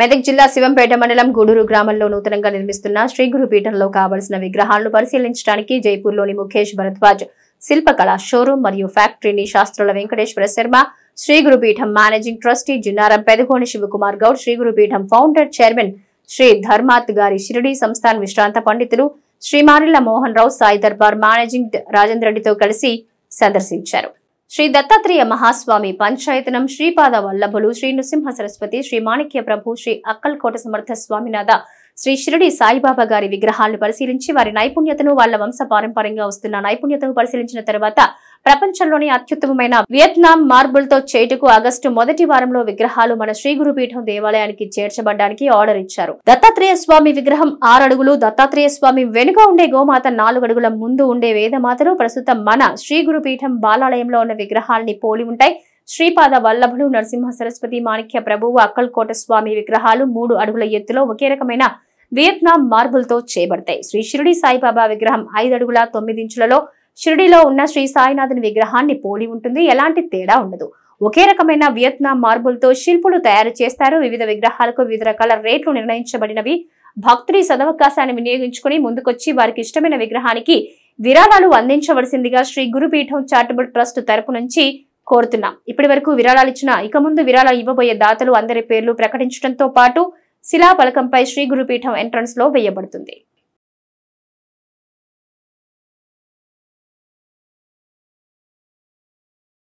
మెదక్ జిల్లా శివంపేట మండలం గూడూరు గ్రామంలో నూతనంగా నిర్మిస్తున్న గురు పీఠంలో కావలసిన విగ్రహాలను పరిశీలించడానికి జైపూర్లోని ముఖేష్ భరద్వాజ్ శిల్పకళా షోరూం మరియు ఫ్యాక్టరీని శాస్త్రుల Venkateswara Sharma Sri Peetham managing trustee Junnaram Pedakoni Shivakumar Goud Sri Peetham founder chairman Shri ధర్మాత్ గారి షిరిడి సంస్థాన్ విశ్రాంత పండితులు శ్రీమారిల్ల మోహన్ రావు సాయి దర్బార్ మేనేజింగ్ రాజేంద్ర రెడ్డితో కలిసి సందర్శించారు శ్రీ దత్తాత్రేయ మహాస్వామి పంచాయతనం శ్రీపాద వల్లభులు శ్రీ నృసింహ సరస్వతి శ్రీ మాణిక్య ప్రభు శ్రీ అక్కల్కోట సమర్థ స్వామినాథ శ్రీ షిరిడి సాయిబాబా గారి విగ్రహాలను పరిశీలించి వారి నైపుణ్యతను వాళ్ల వంశ పారంపర్యంగా వస్తున్న నైపుణ్యతను పరిశీలించిన తర్వాత ప్రపంచంలోని అత్యుత్తమమైన వియత్నాం మార్బుల్ తో చేటుకు ఆగస్టు మొదటి వారంలో విగ్రహాలు మన శ్రీ గురుపీఠం దేవాలయానికి చేర్చబడ్డానికి ఆర్డర్ ఇచ్చారు దత్తాత్రేయ స్వామి విగ్రహం ఆరు అడుగులు దత్తాత్రేయ స్వామి వెనుక ఉండే గోమాత నాలుగు అడుగుల ముందు ఉండే వేదమాతలు ప్రస్తుతం మన శ్రీ గురుపీఠం బాలాలయంలో ఉన్న విగ్రహాలని పోలి ఉంటాయి శ్రీపాద వల్లభులు నరసింహ సరస్వతి మాణిక్య ప్రభువు అక్కల్కోట స్వామి విగ్రహాలు మూడు అడుగుల ఎత్తులో ఒకే రకమైన వియత్నాం మార్బుల్తో చేయబడతాయి శ్రీ షిరిడి సాయిబాబా విగ్రహం ఐదు అడుగుల తొమ్మిది ఇంచులలో షిరిడిలో ఉన్న శ్రీ సాయినాథుని విగ్రహాన్ని పోలి ఉంటుంది ఎలాంటి తేడా ఉండదు ఒకే రకమైన వియత్నాం మార్బుల్తో శిల్పులు తయారు చేస్తారు వివిధ విగ్రహాలకు వివిధ రకాల రేట్లు నిర్ణయించబడినవి భక్తుడి సదవకాశాన్ని వినియోగించుకుని ముందుకొచ్చి వారికి ఇష్టమైన విగ్రహానికి విరాళాలు అందించవలసిందిగా శ్రీ గురుపీఠం చారిటబుల్ ట్రస్ట్ తరపు నుంచి కోరుతున్నాం ఇప్పటి వరకు విరాళాలు ఇచ్చిన ఇక ముందు విరాళాలు ఇవ్వబోయే దాతలు అందరి పేర్లు ప్రకటించడంతో పాటు శిలా పలకంపై శ్రీ గురుపీఠం ఎంట్రన్స్ లో వేయబడుతుంది